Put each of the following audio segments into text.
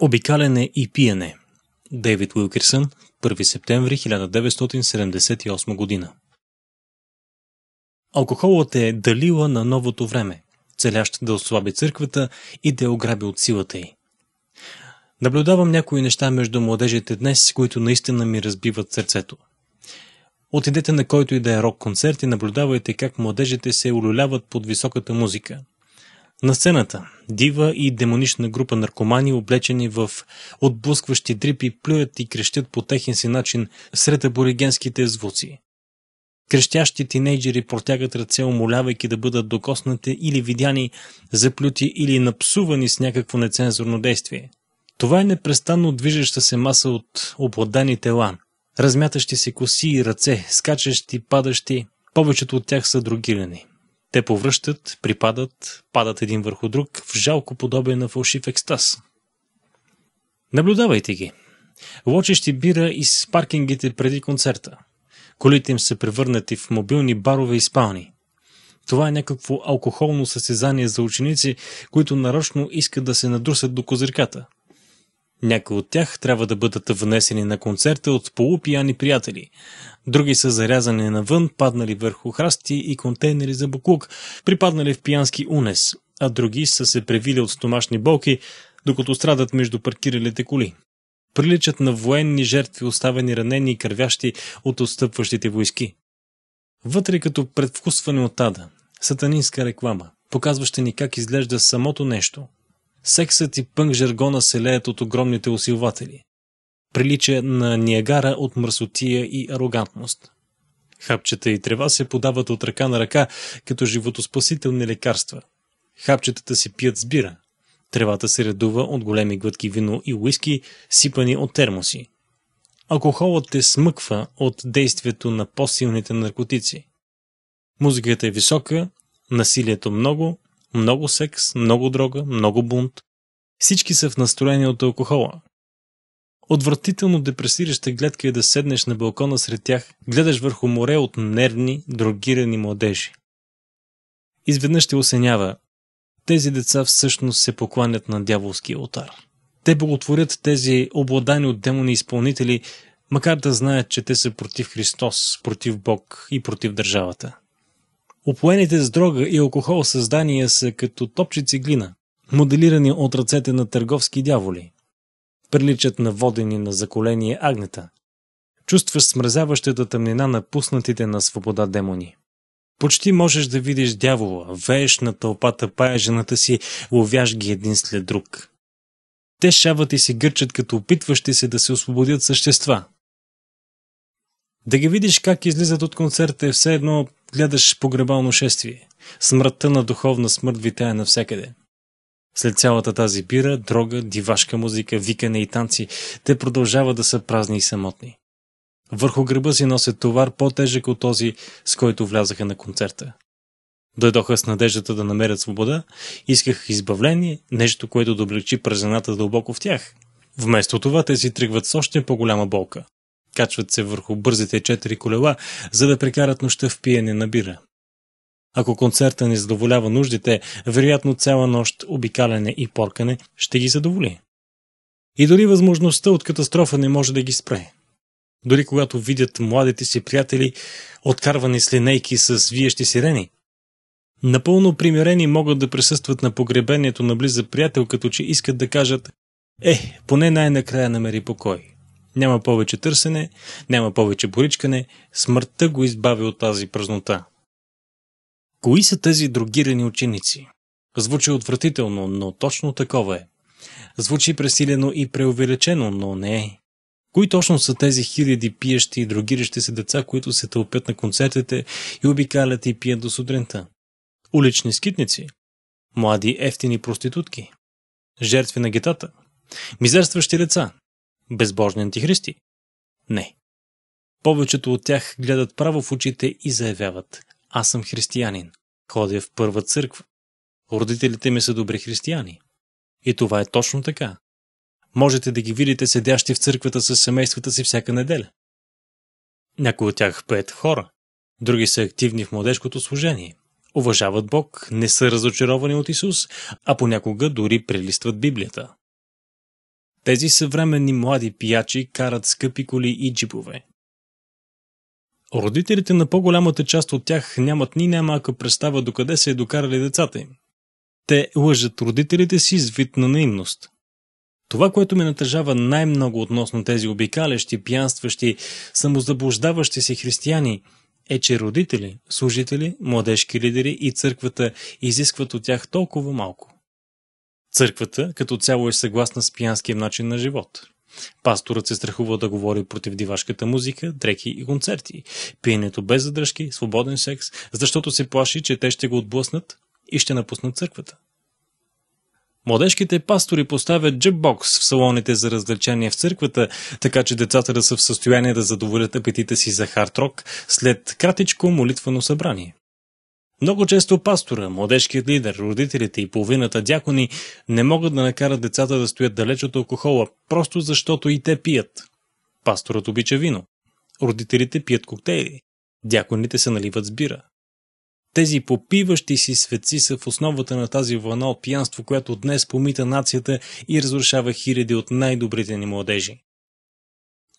Обикаляне и пиене. Дейвид Уилкерсън, 1 септември 1978 година. Алкохолът е далила на новото време, целящ да ослаби църквата и да я ограби от силата й. Наблюдавам някои неща между младежите днес, които наистина ми разбиват сърцето. Отидете на който и да е рок-концерт и наблюдавайте как младежите се улюляват под високата музика – на сцената дива и демонична група наркомани, облечени в отблъскващи дрипи, плюят и крещят по техен си начин сред аборигенските звуци. Крещящи тинейджери протягат ръце, умолявайки да бъдат докоснати или видяни, заплюти или напсувани с някакво нецензурно действие. Това е непрестанно движеща се маса от обладени тела, размятащи се коси и ръце, скачащи, падащи, повечето от тях са другилени. Те повръщат, припадат, падат един върху друг в жалко подобие на фалшив екстаз. Наблюдавайте ги. Лочещи бира из паркингите преди концерта. Колите им са превърнати в мобилни барове и спални. Това е някакво алкохолно състезание за ученици, които нарочно искат да се надрусат до козирката. Някои от тях трябва да бъдат внесени на концерта от полупияни приятели. Други са зарязани навън, паднали върху храсти и контейнери за буклук, припаднали в пиянски унес, а други са се превили от стомашни болки, докато страдат между паркиралите коли. Приличат на военни жертви, оставени ранени и кървящи от отстъпващите войски. Вътре като предвкусване от ада, сатанинска реклама, показваща ни как изглежда самото нещо – Сексът и пънк жаргона се леят от огромните усилватели. Прилича на Ниагара от мръсотия и арогантност. Хапчета и трева се подават от ръка на ръка като животоспасителни лекарства. Хапчетата си пият с бира. Тревата се редува от големи глътки вино и уиски, сипани от термоси. Алкохолът те смъква от действието на по-силните наркотици. Музиката е висока, насилието много, много секс, много дрога, много бунт. Всички са в настроение от алкохола. Отвратително депресираща гледка е да седнеш на балкона сред тях, гледаш върху море от нервни, дрогирани младежи. Изведнъж ще осенява. Тези деца всъщност се покланят на дяволския отар. Те боготворят тези обладани от демони изпълнители, макар да знаят, че те са против Христос, против Бог и против държавата. Опоените с дрога и алкохол създания са като топчици глина, моделирани от ръцете на търговски дяволи. Приличат на водени на заколение агнета. Чувстваш смразяващата тъмнина на пуснатите на свобода демони. Почти можеш да видиш дявола, вееш на тълпата жената си, ловяш ги един след друг. Те шават и се гърчат, като опитващи се да се освободят същества. Да ги видиш как излизат от концерта е все едно гледаш погребално шествие. Смъртта на духовна смърт витая навсякъде. След цялата тази бира, дрога, дивашка музика, викане и танци, те продължават да са празни и самотни. Върху гръба си носят товар по-тежък от този, с който влязаха на концерта. Дойдоха с надеждата да намерят свобода, исках избавление, нещо, което да облегчи празената дълбоко в тях. Вместо това те си тръгват с още по-голяма болка качват се върху бързите четири колела, за да прекарат нощта в пиене на бира. Ако концерта не задоволява нуждите, вероятно цяла нощ обикаляне и поркане ще ги задоволи. И дори възможността от катастрофа не може да ги спре. Дори когато видят младите си приятели, откарвани с линейки с виещи сирени, напълно примирени могат да присъстват на погребението на близък приятел, като че искат да кажат «Е, поне най-накрая намери покой». Няма повече търсене, няма повече боричкане, смъртта го избави от тази празнота. Кои са тези другирани ученици? Звучи отвратително, но точно такова е. Звучи пресилено и преувеличено, но не е. Кои точно са тези хиляди пиещи и другиращи се деца, които се тълпят на концертите и обикалят и пият до сутринта? Улични скитници? Млади ефтини проститутки? Жертви на гетата? Мизерстващи деца? Безбожни антихристи? Не. Повечето от тях гледат право в очите и заявяват «Аз съм християнин, ходя в първа църква, родителите ми са добри християни». И това е точно така. Можете да ги видите седящи в църквата с семействата си всяка неделя. Някои от тях пеят хора, други са активни в младежкото служение, уважават Бог, не са разочаровани от Исус, а понякога дори прелистват Библията. Тези съвременни млади пиячи карат скъпи коли и джипове. Родителите на по-голямата част от тях нямат ни най-малка представа докъде са е докарали децата им. Те лъжат родителите си с вид на наимност. Това, което ме натъжава най-много относно тези обикалящи, пиянстващи, самозаблуждаващи се християни, е, че родители, служители, младежки лидери и църквата изискват от тях толкова малко. Църквата като цяло е съгласна с пиянския начин на живот. Пасторът се страхува да говори против дивашката музика, дреки и концерти, пиенето без задръжки, свободен секс, защото се плаши, че те ще го отблъснат и ще напуснат църквата. Младежките пастори поставят джебокс в салоните за развлечение в църквата, така че децата да са в състояние да задоволят апетита си за хард-рок след кратичко молитвено събрание. Много често пастора, младежкият лидер, родителите и половината дякони не могат да накарат децата да стоят далеч от алкохола, просто защото и те пият. Пасторът обича вино. Родителите пият коктейли. Дяконите се наливат с бира. Тези попиващи си светци са в основата на тази вълна от пиянство, която днес помита нацията и разрушава хиляди от най-добрите ни младежи.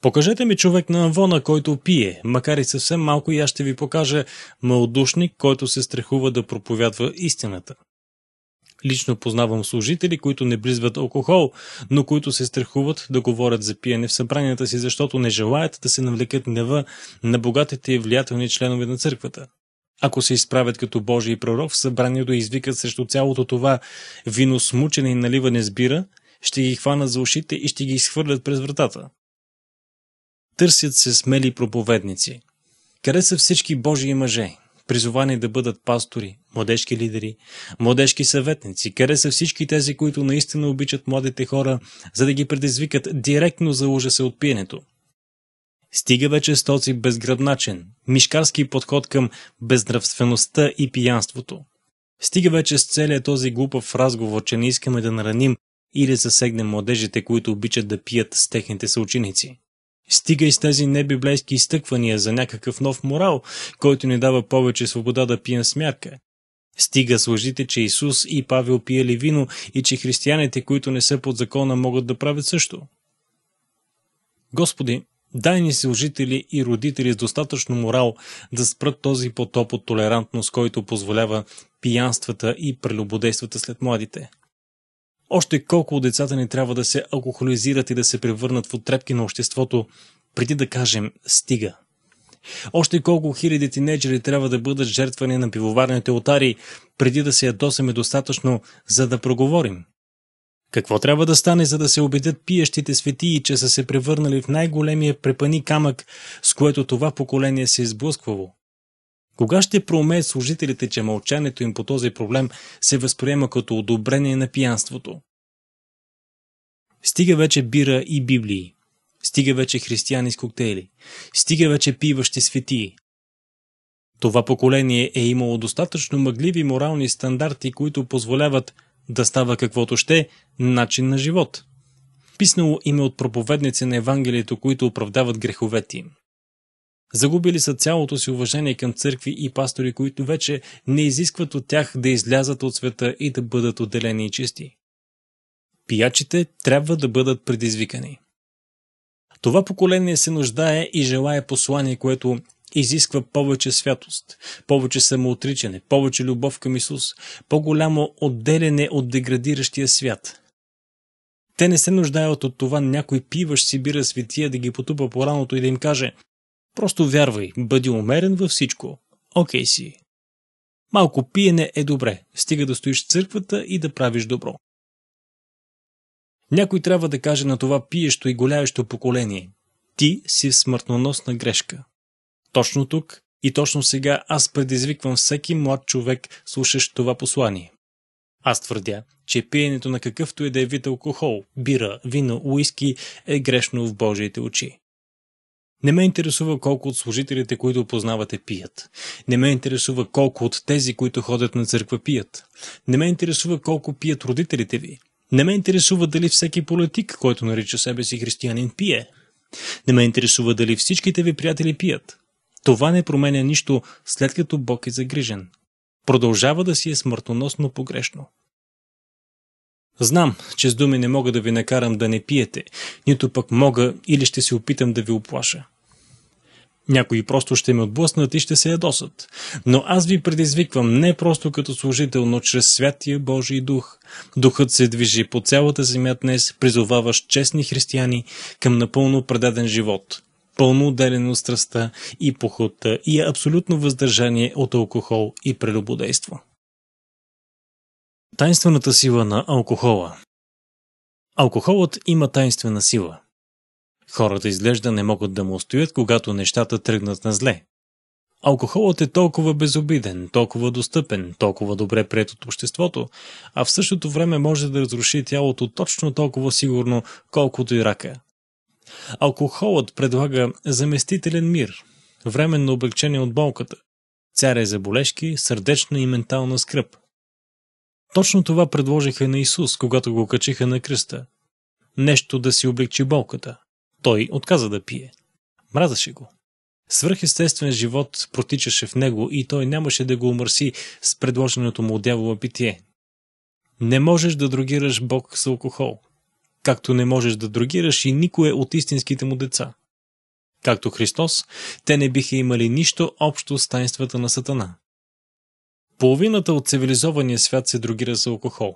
Покажете ми човек на Анвона, който пие, макар и съвсем малко и аз ще ви покажа малодушник, който се страхува да проповядва истината. Лично познавам служители, които не близват алкохол, но които се страхуват да говорят за пиене в събранията си, защото не желаят да се навлекат нева на богатите и влиятелни членове на църквата. Ако се изправят като Божий пророк, в събранието извикат срещу цялото това вино смучене и наливане с бира, ще ги хванат за ушите и ще ги изхвърлят през вратата. Търсят се смели проповедници. Къде са всички Божии мъже, призовани да бъдат пастори, младежки лидери, младежки съветници? Къде са всички тези, които наистина обичат младите хора, за да ги предизвикат директно за ужаса от пиенето? Стига вече с този безгръбначен, мишкарски подход към безнравствеността и пиянството. Стига вече с целият този глупав разговор, че не искаме да нараним или засегнем младежите, които обичат да пият с техните съученици и с тези небиблейски изтъквания за някакъв нов морал, който ни дава повече свобода да пием смярка. Стига с лъжите, че Исус и Павел пиели вино и че християните, които не са под закона, могат да правят също. Господи, дай ни служители и родители с достатъчно морал да спрат този потоп от толерантност, който позволява пиянствата и прелюбодействата след младите. Още колко от децата ни трябва да се алкохолизират и да се превърнат в отрепки на обществото, преди да кажем стига. Още колко хиляди тинейджери трябва да бъдат жертвани на пивоварните отари, преди да се ядосаме достатъчно, за да проговорим. Какво трябва да стане, за да се убедят пиещите светии, че са се превърнали в най-големия препани камък, с което това поколение се е изблъсквало? Кога ще проумеят служителите, че мълчането им по този проблем се възприема като одобрение на пиянството? Стига вече бира и библии. Стига вече християни с коктейли. Стига вече пиващи светии. Това поколение е имало достатъчно мъгливи морални стандарти, които позволяват да става каквото ще начин на живот. Писнало име от проповедници на Евангелието, които оправдават греховете им. Загубили са цялото си уважение към църкви и пастори, които вече не изискват от тях да излязат от света и да бъдат отделени и чисти. Пиячите трябва да бъдат предизвикани. Това поколение се нуждае и желая послание, което изисква повече святост, повече самоотричане, повече любов към Исус, по-голямо отделяне от деградиращия свят. Те не се нуждаят от това някой пиваш си бира светия да ги потупа по раното и да им каже – Просто вярвай, бъди умерен във всичко. Окей okay си. Малко пиене е добре, стига да стоиш в църквата и да правиш добро. Някой трябва да каже на това пиещо и голяещо поколение. Ти си смъртноносна грешка. Точно тук и точно сега аз предизвиквам всеки млад човек, слушащ това послание. Аз твърдя, че пиенето на какъвто и е да е вид алкохол, бира, вино, уиски е грешно в Божиите очи. Не ме интересува колко от служителите, които познавате, пият. Не ме интересува колко от тези, които ходят на църква, пият. Не ме интересува колко пият родителите ви. Не ме интересува дали всеки политик, който нарича себе си християнин, пие. Не ме интересува дали всичките ви приятели пият. Това не променя нищо, след като Бог е загрижен. Продължава да си е смъртоносно погрешно. Знам, че с думи не мога да ви накарам да не пиете, нито пък мога или ще се опитам да ви оплаша. Някои просто ще ме отблъснат и ще се ядосат. Но аз ви предизвиквам не просто като служител, но чрез Святия Божий Дух. Духът се движи по цялата земя днес, призоваващ честни християни към напълно предаден живот. Пълно отделен от страста и похота и абсолютно въздържание от алкохол и прелюбодейство. Тайнствената сила на алкохола Алкохолът има тайнствена сила. Хората изглежда не могат да му устоят, когато нещата тръгнат на зле. Алкохолът е толкова безобиден, толкова достъпен, толкова добре прият от обществото, а в същото време може да разруши тялото точно толкова сигурно, колкото и рака. Алкохолът предлага заместителен мир, временно облегчение от болката, царя за болешки, сърдечна и ментална скръп – точно това предложиха на Исус, когато го качиха на кръста. Нещо да си облегчи болката. Той отказа да пие. Мразаше го. Свръхестествен живот протичаше в него и той нямаше да го омърси с предложеното му дявола питие. Не можеш да другираш Бог с алкохол, както не можеш да другираш и никое от истинските му деца. Както Христос, те не биха имали нищо общо с тайнствата на Сатана. Половината от цивилизования свят се другира за алкохол.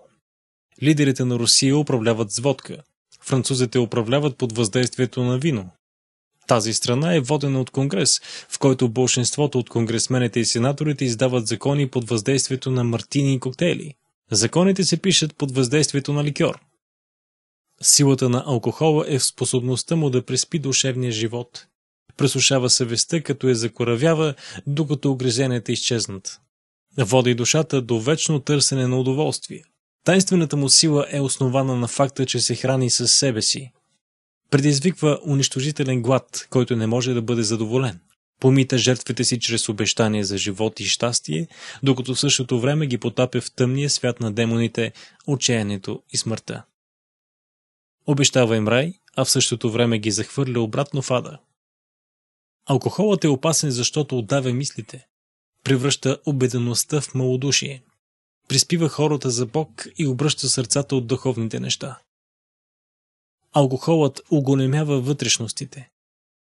Лидерите на Русия управляват с водка. Французите управляват под въздействието на вино. Тази страна е водена от Конгрес, в който большинството от конгресмените и сенаторите издават закони под въздействието на мартини и коктейли. Законите се пишат под въздействието на ликьор. Силата на алкохола е в способността му да преспи душевния живот. Пресушава съвестта, като я закоравява, докато огрезенията изчезнат. Води душата до вечно търсене на удоволствие. Тайнствената му сила е основана на факта, че се храни със себе си. Предизвиква унищожителен глад, който не може да бъде задоволен. Помита жертвите си чрез обещания за живот и щастие, докато в същото време ги потапя в тъмния свят на демоните, отчаянието и смъртта. Обещава им рай, а в същото време ги захвърля обратно в ада. Алкохолът е опасен, защото отдавя мислите превръща обедеността в малодушие, приспива хората за Бог и обръща сърцата от духовните неща. Алкохолът огонемява вътрешностите.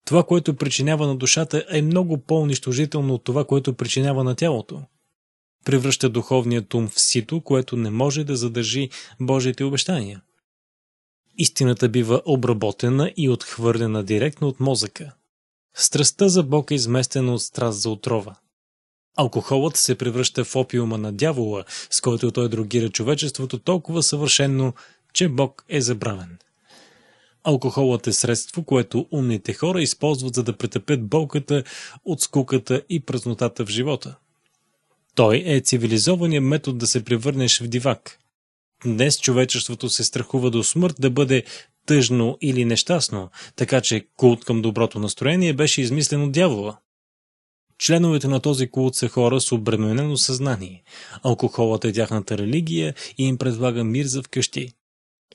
Това, което причинява на душата, е много по-унищожително от това, което причинява на тялото. Превръща духовният ум в сито, което не може да задържи Божите обещания. Истината бива обработена и отхвърлена директно от мозъка. Страстта за Бог е изместена от страст за отрова. Алкохолът се превръща в опиума на дявола, с който той другира човечеството толкова съвършенно, че Бог е забравен. Алкохолът е средство, което умните хора използват за да претъпят болката от скуката и празнотата в живота. Той е цивилизованият метод да се превърнеш в дивак. Днес човечеството се страхува до смърт да бъде тъжно или нещастно, така че култ към доброто настроение беше измислен от дявола. Членовете на този култ са хора с обременено съзнание. Алкохолът е тяхната религия и им предлага мир за вкъщи.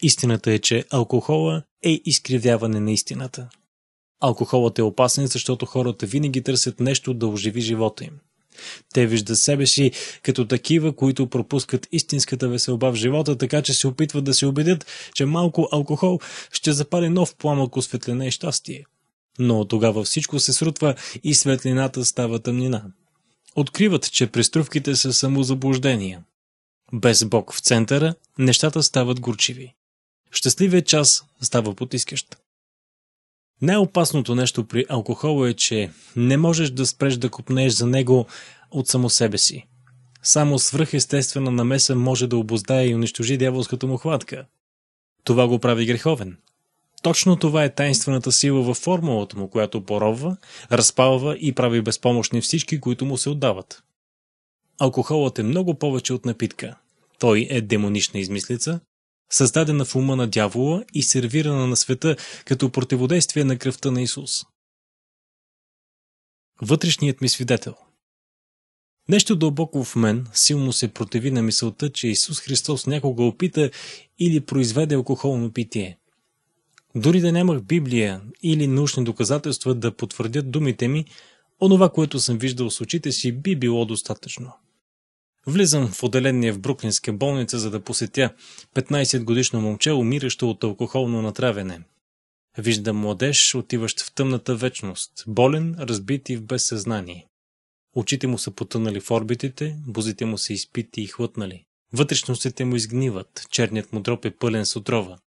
Истината е, че алкохола е изкривяване на истината. Алкохолът е опасен, защото хората винаги търсят нещо да оживи живота им. Те виждат себе си като такива, които пропускат истинската веселба в живота, така че се опитват да се убедят, че малко алкохол ще запали нов пламък осветлене и щастие – но тогава всичко се срутва и светлината става тъмнина. Откриват, че преструвките са самозаблуждения. Без Бог в центъра, нещата стават горчиви. Щастливия час става потискащ. Най-опасното нещо при алкохола е, че не можеш да спреш да купнеш за него от само себе си. Само свръхестествена намеса може да обоздае и унищожи дяволската му хватка. Това го прави греховен. Точно това е тайнствената сила във формулата му, която поробва, разпалва и прави безпомощни всички, които му се отдават. Алкохолът е много повече от напитка. Той е демонична измислица, създадена в ума на дявола и сервирана на света като противодействие на кръвта на Исус. Вътрешният ми свидетел Нещо дълбоко в мен силно се противи на мисълта, че Исус Христос някога опита или произведе алкохолно питие – дори да нямах Библия или научни доказателства да потвърдят думите ми, онова, което съм виждал с очите си, би било достатъчно. Влизам в отделение в Бруклинска болница, за да посетя 15-годишно момче, умиращо от алкохолно натравяне. Виждам младеж, отиващ в тъмната вечност, болен, разбит и в безсъзнание. Очите му са потънали в орбитите, бузите му са изпити и хлътнали. Вътрешностите му изгниват, черният му дроп е пълен с отрова.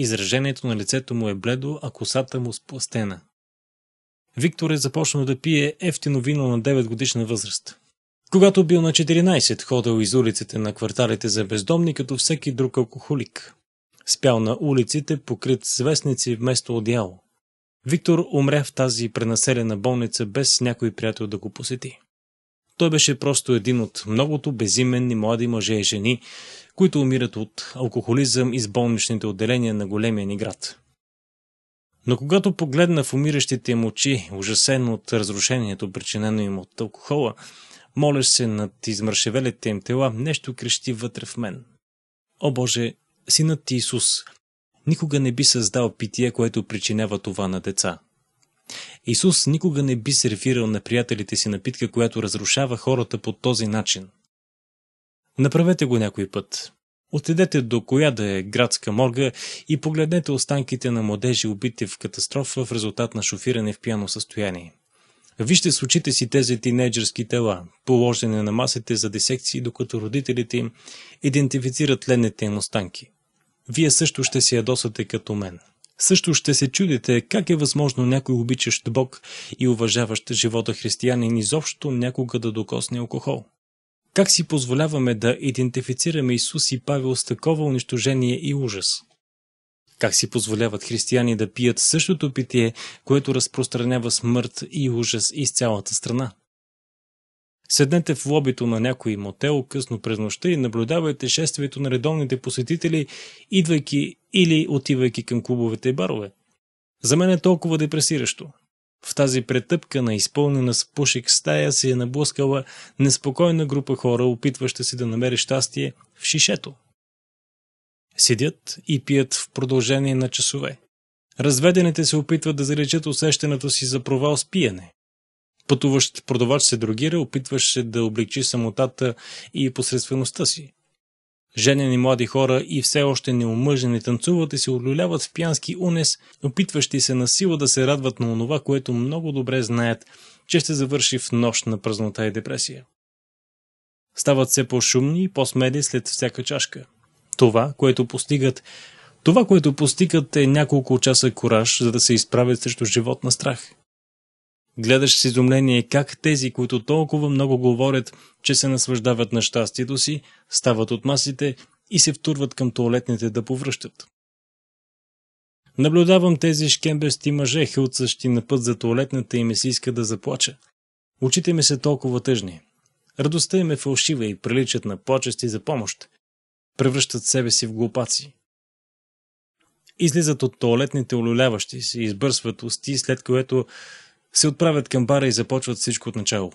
Изражението на лицето му е бледо, а косата му спластена. Виктор е започнал да пие ефтино вино на 9 годишна възраст. Когато бил на 14, ходил из улиците на кварталите за бездомни, като всеки друг алкохолик. Спял на улиците, покрит с вестници вместо одяло. Виктор умря в тази пренаселена болница без някой приятел да го посети. Той беше просто един от многото безименни млади мъже и жени, които умират от алкохолизъм из болничните отделения на големия ни град. Но когато погледна в умиращите им очи, ужасен от разрушението, причинено им от алкохола, молеш се над измършевелите им тела, нещо крещи вътре в мен. О Боже, синът ти Исус, никога не би създал питие, което причинява това на деца. Исус никога не би сервирал на приятелите си напитка, която разрушава хората по този начин. Направете го някой път. Отидете до коя да е градска морга и погледнете останките на младежи убити в катастрофа в резултат на шофиране в пияно състояние. Вижте с очите си тези тинейджърски тела, положени на масите за дисекции, докато родителите им идентифицират ледните им останки. Вие също ще се ядосате като мен също ще се чудите как е възможно някой обичащ Бог и уважаващ живота християнин изобщо някога да докосне алкохол. Как си позволяваме да идентифицираме Исус и Павел с такова унищожение и ужас? Как си позволяват християни да пият същото питие, което разпространява смърт и ужас из цялата страна? Седнете в лобито на някой мотел късно през нощта и наблюдавайте шествието на редовните посетители, идвайки или отивайки към клубовете и барове. За мен е толкова депресиращо. В тази претъпка на изпълнена с пушек стая се е наблъскала неспокойна група хора, опитваща се да намери щастие в шишето. Сидят и пият в продължение на часове. Разведените се опитват да залечат усещането си за провал с пиене пътуващ продавач се дрогира, опитваше да облегчи самотата и посредствеността си. Женени млади хора и все още неумъжени танцуват и се отлюляват в пянски унес, опитващи се на сила да се радват на онова, което много добре знаят, че ще завърши в нощ на празнота и депресия. Стават все по-шумни и по-смели след всяка чашка. Това, което постигат, това, което постигат е няколко часа кораж, за да се изправят срещу живот на страх – Гледаш с изумление как тези, които толкова много говорят, че се наслаждават на щастието си, стават от масите и се втурват към туалетните да повръщат. Наблюдавам тези шкембести мъже, хилцащи на път за туалетната и ми се иска да заплача. Очите ми са толкова тъжни. Радостта им е фалшива и приличат на плачести за помощ. Превръщат себе си в глупаци. Излизат от туалетните олюляващи се, избърсват усти, след което се отправят към бара и започват всичко от начало.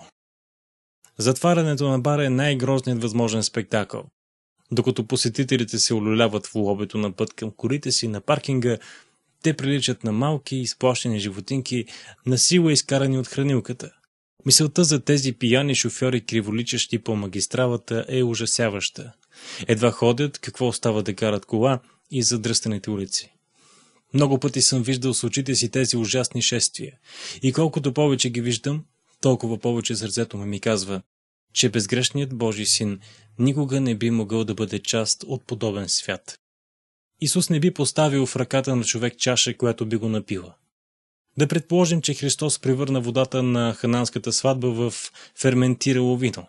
Затварянето на бара е най-грозният възможен спектакъл. Докато посетителите се олюляват в лобето на път към корите си на паркинга, те приличат на малки, изплащени животинки, на сила изкарани от хранилката. Мисълта за тези пияни шофьори, криволичащи по магистралата, е ужасяваща. Едва ходят, какво остава да карат кола и задръстаните улици. Много пъти съм виждал с очите си тези ужасни шествия. И колкото повече ги виждам, толкова повече сърцето ми ми казва, че безгрешният Божий син никога не би могъл да бъде част от подобен свят. Исус не би поставил в ръката на човек чаша, която би го напила. Да предположим, че Христос превърна водата на хананската сватба в ферментирало вино.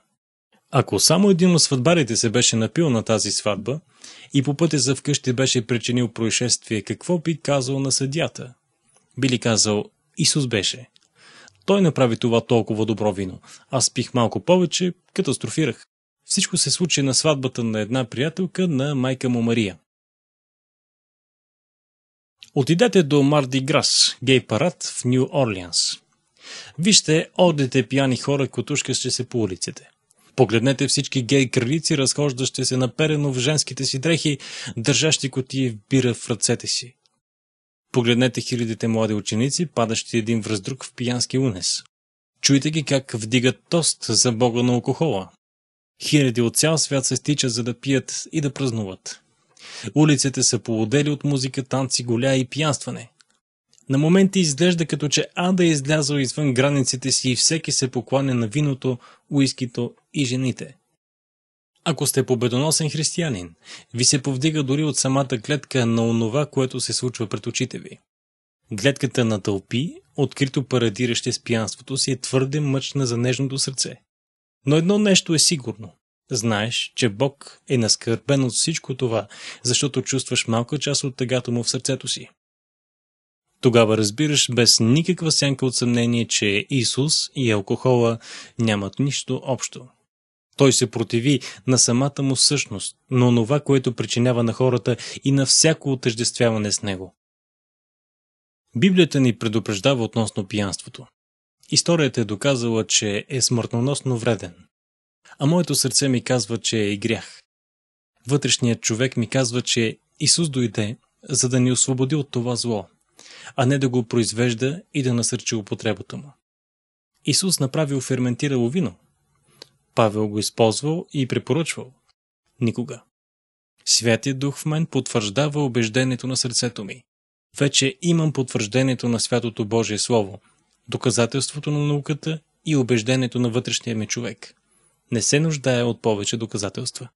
Ако само един от сватбарите се беше напил на тази сватба и по пътя за вкъщи беше причинил происшествие, какво би казал на съдята? Били казал, Исус беше. Той направи това толкова добро вино. Аз пих малко повече, катастрофирах. Всичко се случи на сватбата на една приятелка на майка му Мария. Отидете до Марди Грас, гей парад в Нью Орлианс. Вижте, одите пияни хора, котушка ще се по улиците. Погледнете всички гей кралици, разхождащи се наперено в женските си дрехи, държащи котии в бира в ръцете си. Погледнете хилядите млади ученици, падащи един връз друг в пиянски унес. Чуйте ги как вдигат тост за бога на алкохола. Хиляди от цял свят се стичат за да пият и да празнуват. Улиците са поводели от музика, танци, голя и пиянстване. На моменти изглежда като че Ада е излязъл извън границите си и всеки се покланя на виното, уискито и жените. Ако сте победоносен християнин, ви се повдига дори от самата гледка на онова, което се случва пред очите ви. Гледката на тълпи, открито парадиращи с пиянството си, е твърде мъчна за нежното сърце. Но едно нещо е сигурно. Знаеш, че Бог е наскърбен от всичко това, защото чувстваш малка част от тъгато му в сърцето си. Тогава разбираш без никаква сянка от съмнение, че Исус и алкохола нямат нищо общо. Той се противи на самата му същност, но онова, което причинява на хората и на всяко отъждествяване с него. Библията ни предупреждава относно пиянството. Историята е доказала, че е смъртноносно вреден. А моето сърце ми казва, че е и грях. Вътрешният човек ми казва, че Исус дойде, за да ни освободи от това зло, а не да го произвежда и да насърчи употребата му. Исус направил ферментирало вино. Павел го използвал и препоръчвал. Никога. Святият Дух в мен потвърждава убеждението на сърцето ми. Вече имам потвърждението на Святото Божие Слово, доказателството на науката и убеждението на вътрешния ми човек. Не се нуждая от повече доказателства.